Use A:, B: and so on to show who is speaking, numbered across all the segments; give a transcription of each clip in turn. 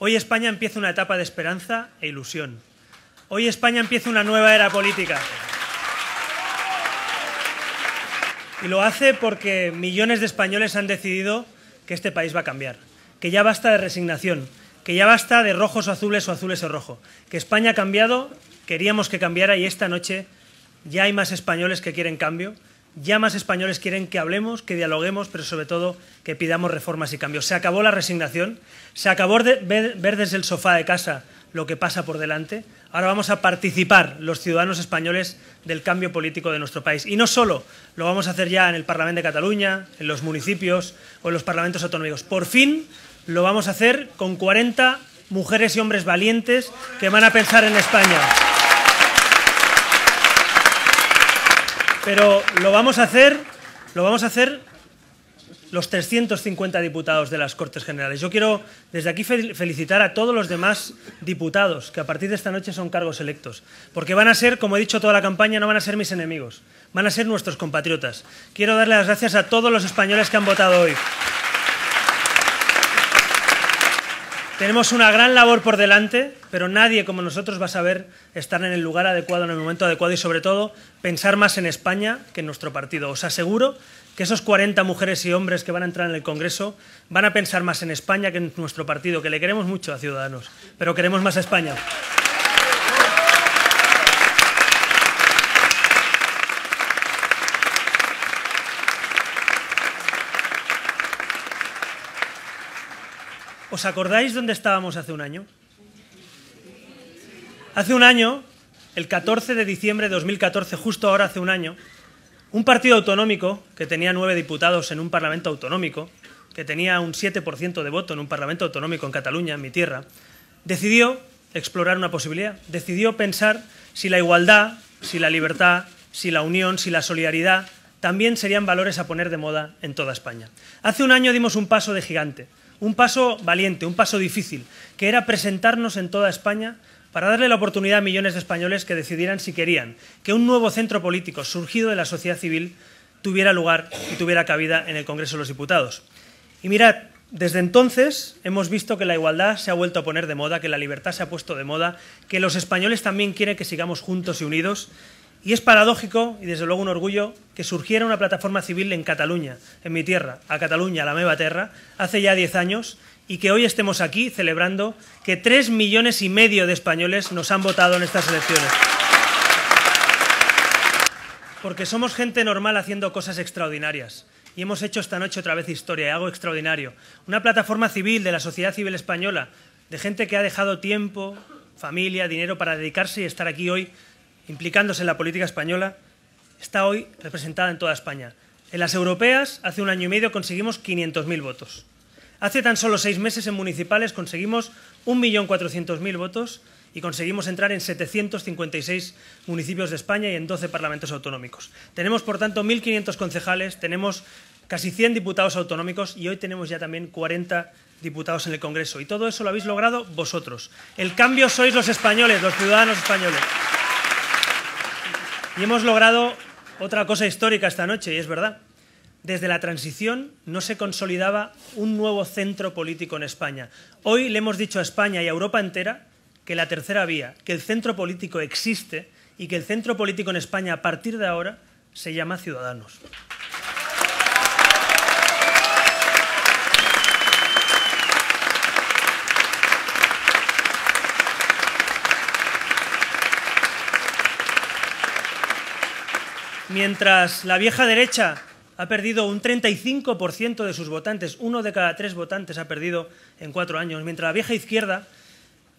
A: Hoy España empieza una etapa de esperanza e ilusión. Hoy España empieza una nueva era política. Y lo hace porque millones de españoles han decidido que este país va a cambiar, que ya basta de resignación, que ya basta de rojos o azules o azules o rojo, que España ha cambiado, queríamos que cambiara y esta noche ya hay más españoles que quieren cambio ya más españoles quieren que hablemos, que dialoguemos, pero sobre todo que pidamos reformas y cambios. Se acabó la resignación, se acabó ver desde el sofá de casa lo que pasa por delante. Ahora vamos a participar los ciudadanos españoles del cambio político de nuestro país. Y no solo lo vamos a hacer ya en el Parlamento de Cataluña, en los municipios o en los parlamentos autonómicos. Por fin lo vamos a hacer con 40 mujeres y hombres valientes que van a pensar en España. Pero lo vamos a hacer, lo vamos a hacer los 350 diputados de las Cortes Generales. Yo quiero desde aquí felicitar a todos los demás diputados que a partir de esta noche son cargos electos, porque van a ser, como he dicho toda la campaña, no van a ser mis enemigos, van a ser nuestros compatriotas. Quiero darle las gracias a todos los españoles que han votado hoy. Tenemos una gran labor por delante, pero nadie como nosotros va a saber estar en el lugar adecuado, en el momento adecuado y sobre todo pensar más en España que en nuestro partido. Os aseguro que esos 40 mujeres y hombres que van a entrar en el Congreso van a pensar más en España que en nuestro partido, que le queremos mucho a Ciudadanos, pero queremos más a España. ¿Os acordáis dónde estábamos hace un año? Hace un año, el 14 de diciembre de 2014, justo ahora hace un año, un partido autonómico que tenía nueve diputados en un parlamento autonómico, que tenía un 7% de voto en un parlamento autonómico en Cataluña, en mi tierra, decidió explorar una posibilidad, decidió pensar si la igualdad, si la libertad, si la unión, si la solidaridad también serían valores a poner de moda en toda España. Hace un año dimos un paso de gigante un paso valiente, un paso difícil, que era presentarnos en toda España para darle la oportunidad a millones de españoles que decidieran si querían que un nuevo centro político surgido de la sociedad civil tuviera lugar y tuviera cabida en el Congreso de los Diputados. Y mirad, desde entonces hemos visto que la igualdad se ha vuelto a poner de moda, que la libertad se ha puesto de moda, que los españoles también quieren que sigamos juntos y unidos y es paradójico, y desde luego un orgullo, que surgiera una plataforma civil en Cataluña, en mi tierra, a Cataluña, la nueva tierra, hace ya diez años, y que hoy estemos aquí celebrando que tres millones y medio de españoles nos han votado en estas elecciones. Porque somos gente normal haciendo cosas extraordinarias. Y hemos hecho esta noche otra vez historia, algo extraordinario. Una plataforma civil de la sociedad civil española, de gente que ha dejado tiempo, familia, dinero para dedicarse y estar aquí hoy implicándose en la política española, está hoy representada en toda España. En las europeas, hace un año y medio conseguimos 500.000 votos. Hace tan solo seis meses en municipales conseguimos 1.400.000 votos y conseguimos entrar en 756 municipios de España y en 12 parlamentos autonómicos. Tenemos, por tanto, 1.500 concejales, tenemos casi 100 diputados autonómicos y hoy tenemos ya también 40 diputados en el Congreso. Y todo eso lo habéis logrado vosotros. El cambio sois los españoles, los ciudadanos españoles. Y hemos logrado otra cosa histórica esta noche, y es verdad. Desde la transición no se consolidaba un nuevo centro político en España. Hoy le hemos dicho a España y a Europa entera que la tercera vía, que el centro político existe y que el centro político en España a partir de ahora se llama Ciudadanos. Mientras la vieja derecha ha perdido un 35% de sus votantes, uno de cada tres votantes ha perdido en cuatro años, mientras la vieja izquierda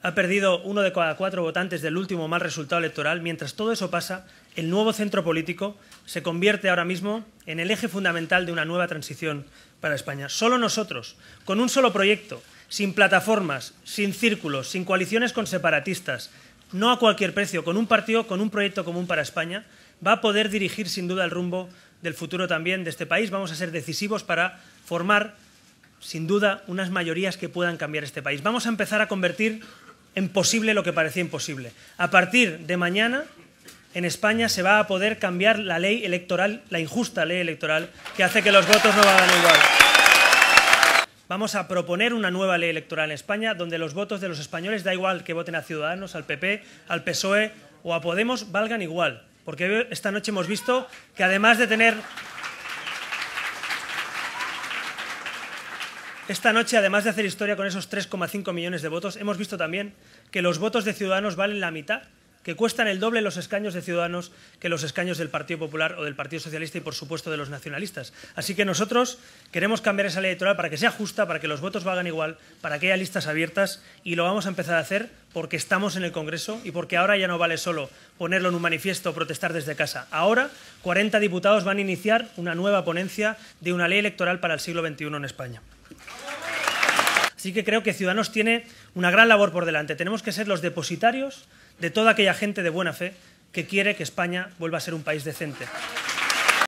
A: ha perdido uno de cada cuatro votantes del último mal resultado electoral, mientras todo eso pasa, el nuevo centro político se convierte ahora mismo en el eje fundamental de una nueva transición para España. Solo nosotros, con un solo proyecto, sin plataformas, sin círculos, sin coaliciones con separatistas, no a cualquier precio, con un partido, con un proyecto común para España, va a poder dirigir sin duda el rumbo del futuro también de este país. Vamos a ser decisivos para formar, sin duda, unas mayorías que puedan cambiar este país. Vamos a empezar a convertir en posible lo que parecía imposible. A partir de mañana, en España se va a poder cambiar la ley electoral, la injusta ley electoral, que hace que los votos no valgan igual. Vamos a proponer una nueva ley electoral en España donde los votos de los españoles, da igual que voten a Ciudadanos, al PP, al PSOE o a Podemos, valgan igual. Porque esta noche hemos visto que además de tener... Esta noche, además de hacer historia con esos 3,5 millones de votos, hemos visto también que los votos de Ciudadanos valen la mitad que cuestan el doble los escaños de Ciudadanos que los escaños del Partido Popular o del Partido Socialista y, por supuesto, de los nacionalistas. Así que nosotros queremos cambiar esa ley electoral para que sea justa, para que los votos valgan igual, para que haya listas abiertas y lo vamos a empezar a hacer porque estamos en el Congreso y porque ahora ya no vale solo ponerlo en un manifiesto o protestar desde casa. Ahora, 40 diputados van a iniciar una nueva ponencia de una ley electoral para el siglo XXI en España. Así que creo que Ciudadanos tiene una gran labor por delante. Tenemos que ser los depositarios de toda aquella gente de buena fe que quiere que España vuelva a ser un país decente.